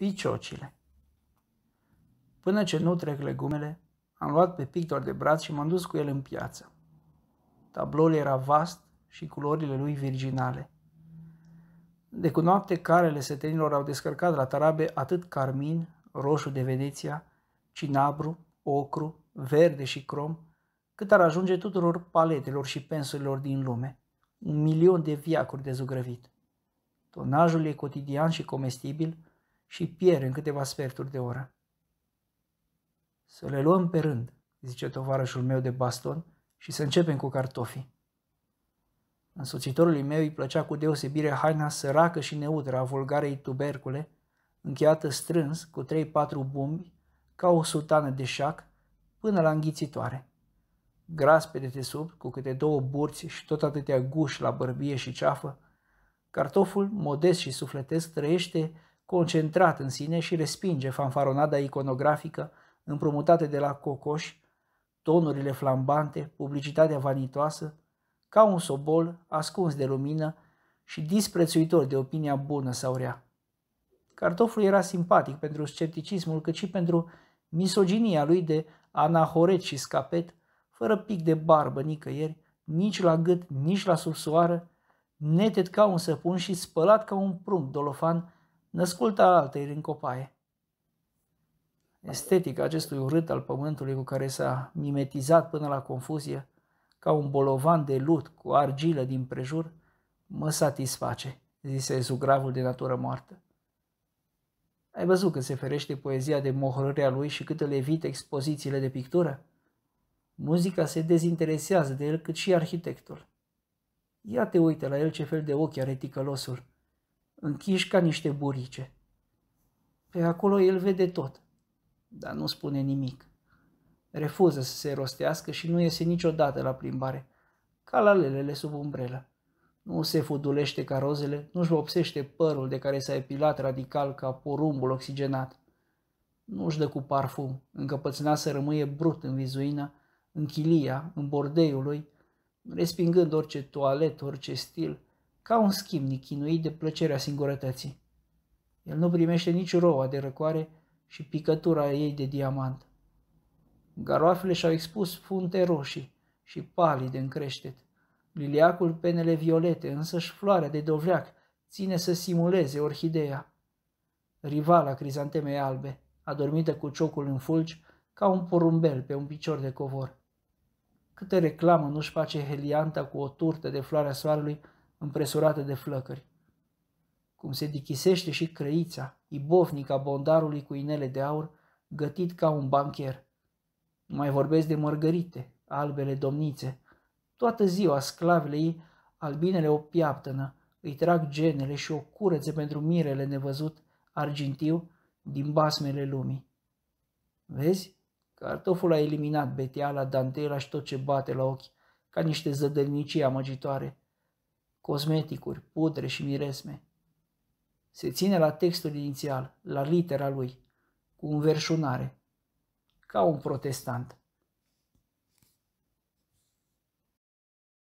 piciocile. Până ce nu trec legumele, am luat pe pictor de braț și m-am dus cu el în piață. Tabloul era vast și culorile lui virginale. De cu noapte carele setenilor au descărcat la tarabe atât carmin, roșu de Veneția, cinabru, ocru, verde și crom, cât ar ajunge tuturor paletelor și pensurilor din lume. Un milion de viacuri de zugrăvit. Tonajul e cotidian și comestibil – și pierd în câteva sferturi de oră. Să le luăm pe rând, zice tovarășul meu de baston, și să începem cu cartofii. Însoțitorului meu îi plăcea cu deosebire haina săracă și neutră a vulgarei tubercule, încheiată strâns cu trei-patru bumbi, ca o sultană de șac, până la înghițitoare. Gras pe dedesubt, cu câte două burți și tot atâtea guși la bărbie și ceafă, cartoful, modest și sufletesc, trăiește concentrat în sine și respinge fanfaronada iconografică împrumutată de la cocoș, tonurile flambante, publicitatea vanitoasă, ca un sobol ascuns de lumină și disprețuitor de opinia bună sau rea. Cartoful era simpatic pentru scepticismul, cât și pentru misoginia lui de anahoret și scapet, fără pic de barbă nicăieri, nici la gât, nici la subsoară, neted ca un săpun și spălat ca un prunc dolofan născultă altei din copaie. Estetica acestui urât al pământului cu care s-a mimetizat până la confuzie, ca un bolovan de lut cu argilă din prejur, mă satisface, zise zugravul de natură moartă. Ai văzut că se ferește poezia de mohorârea lui și cât îl evită expozițiile de pictură? Muzica se dezinteresează de el cât și arhitectul. Ia te uite la el ce fel de ochi are ticălosul închiși ca niște burice. Pe acolo el vede tot, dar nu spune nimic. Refuză să se rostească și nu iese niciodată la plimbare, ca la lelele sub umbrelă. Nu se fudulește ca rozele, nu-și vopsește părul de care s-a epilat radical ca porumbul oxigenat. Nu-și dă cu parfum, încăpățâna să rămâie brut în vizuina, în chilia, în bordeiul lui, respingând orice toalet, orice stil – ca un schimb nichinuit de plăcerea singurătății. El nu primește nici roa de răcoare și picătura ei de diamant. Garoafele și-au expus funte roșii și palide în creștet. Liliacul penele violete, însăși floarea de dovleac, ține să simuleze orhideea. Rivala crizantemei albe, adormită cu ciocul în fulgi, ca un porumbel pe un picior de covor. Câtă reclamă nu-și face Helianta cu o turtă de floarea soarelui împresurate de flăcări. Cum se dichisește și crăița, ibofnica bondarului cu inele de aur, gătit ca un bancher. Nu mai vorbesc de mărgărite, albele domnițe. Toată ziua sclavele ei, albinele o piaptănă, îi trag genele și o curăță pentru mirele nevăzut, argintiu, din basmele lumii. Vezi? Cartoful a eliminat beteala, dantela și tot ce bate la ochi, ca niște zădărnicii amăgitoare cosmeticuri, pudre și miresme. Se ține la textul inițial, la litera lui, cu înverșunare, ca un protestant.